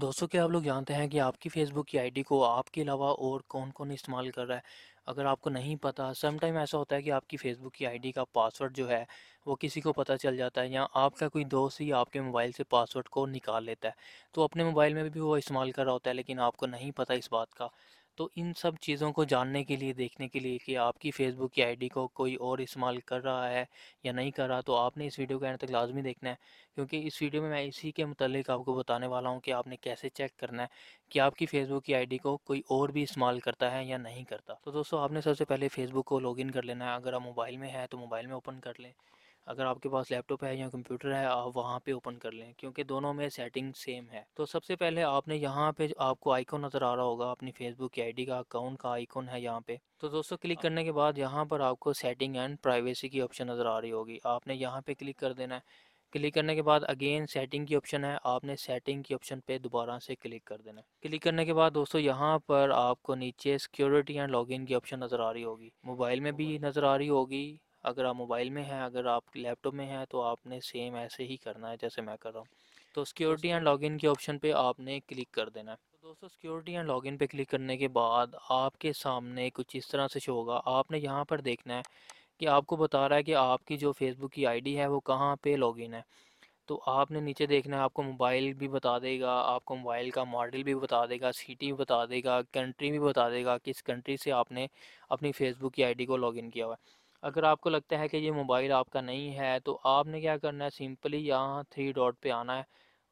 दोस्तों क्या आप लोग जानते हैं कि आपकी फेसबुक की आईडी को आपके अलावा और कौन कौन इस्तेमाल कर रहा है अगर आपको नहीं पता समटाइम ऐसा होता है कि आपकी फेसबुक की आईडी का पासवर्ड जो है वो किसी को पता चल जाता है या आपका कोई दोस्त ही आपके मोबाइल से पासवर्ड को निकाल लेता है तो अपने मोबाइल में भी वो इस्तेमाल कर रहा होता है लेकिन आपको नहीं पता इस बात का तो इन सब चीज़ों को जानने के लिए देखने के लिए कि आपकी फ़ेसबुक की आईडी को कोई और इस्तेमाल कर रहा है या नहीं कर रहा तो आपने इस वीडियो को एंड तक लाजमी देखना है क्योंकि इस वीडियो में मैं इसी के मतलब आपको बताने वाला हूँ कि आपने कैसे चेक करना है कि आपकी फ़ेसबुक की आईडी को कोई और भी इस्तेमाल करता है या नहीं करता तो दोस्तों आपने सबसे पहले फ़ेसबुक को लॉग कर लेना है अगर आप मोबाइल में है तो मोबाइल में ओपन कर लें अगर आपके पास लैपटॉप है या कंप्यूटर है आप वहाँ पे ओपन कर लें क्योंकि दोनों में सेटिंग सेम है तो सबसे पहले आपने यहाँ पे आपको आइकॉन नज़र आ रहा होगा अपनी फेसबुक की आईडी का अकाउंट का आइकॉन है यहाँ पे तो दोस्तों क्लिक हाँ। करने के बाद यहाँ पर आपको सेटिंग एंड प्राइवेसी की ऑप्शन नज़र आ रही होगी आपने यहाँ पर क्लिक कर देना है क्लिक करने के बाद अगेन सेटिंग की ऑप्शन है आपने सेटिंग की ऑप्शन पे दोबारा से क्लिक कर देना है क्लिक करने के बाद दोस्तों यहाँ पर आपको नीचे सिक्योरिटी एंड लॉगिन की ऑप्शन नज़र आ रही होगी मोबाइल में भी नज़र आ रही होगी अगर आप मोबाइल में हैं अगर आप लैपटॉप में हैं तो आपने सेम ऐसे ही करना है जैसे मैं कर रहा हूँ तो सिक्योरिटी एंड लॉगिन के ऑप्शन पे आपने क्लिक कर देना है तो दोस्तों सिक्योरिटी एंड लॉगिन पे क्लिक करने के बाद आपके सामने कुछ इस तरह से शो होगा आपने यहाँ पर देखना है कि आपको बता रहा है कि आपकी जो फेसबुक की आईडी है वो कहाँ पे लॉगिन है तो आपने नीचे देखना है आपको मोबाइल भी बता देगा आपको मोबाइल का मॉडल भी बता देगा सिटी भी बता देगा कंट्री भी बता देगा किस कंट्री से आपने अपनी फेसबुक की आईडी को लॉगिन किया हुआ है अगर आपको लगता है कि ये मोबाइल आपका नहीं है तो आपने क्या करना है सिंपली यहाँ थ्री डॉट पे आना है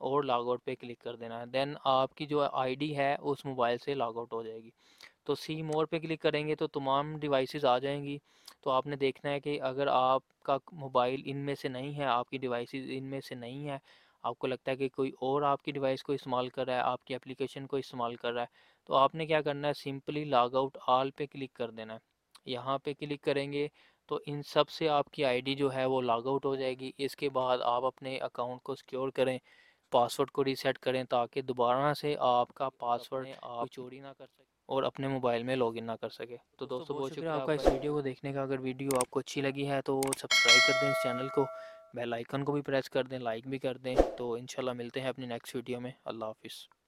और लॉग आउट पे क्लिक कर देना है देन आपकी जो आईडी है उस मोबाइल से लॉगआउट हो जाएगी तो सी मोर पे क्लिक करेंगे तो तमाम डिवाइसेस आ जाएंगी तो आपने देखना है कि अगर आपका मोबाइल इनमें से नहीं है आपकी डिवाइस इनमें से नहीं है आपको लगता है कि कोई और आपकी डिवाइस को इस्तेमाल कर रहा है आपकी एप्लीकेशन को इस्तेमाल कर रहा है तो आपने क्या करना है सिंपली लॉग आउट आल पे क्लिक कर देना है यहाँ पे क्लिक करेंगे तो इन सब से आपकी आईडी जो है वो लॉग आउट हो जाएगी इसके बाद आप अपने अकाउंट को सिक्योर करें पासवर्ड को रीसेट करें ताकि दोबारा से आपका पासवर्ड आप चोरी ना कर सके और अपने मोबाइल में लॉगिन ना कर सके तो, तो दोस्तों बहुत शुक्रिया आपका इस वीडियो को देखने का अगर वीडियो आपको अच्छी लगी है तो सब्सक्राइब कर दें इस चैनल को बेल आइकन को भी प्रेस कर दें लाइक भी कर दें तो इंशाल्लाह मिलते हैं अपनी नेक्स्ट वीडियो में अल्लाह हाफिज़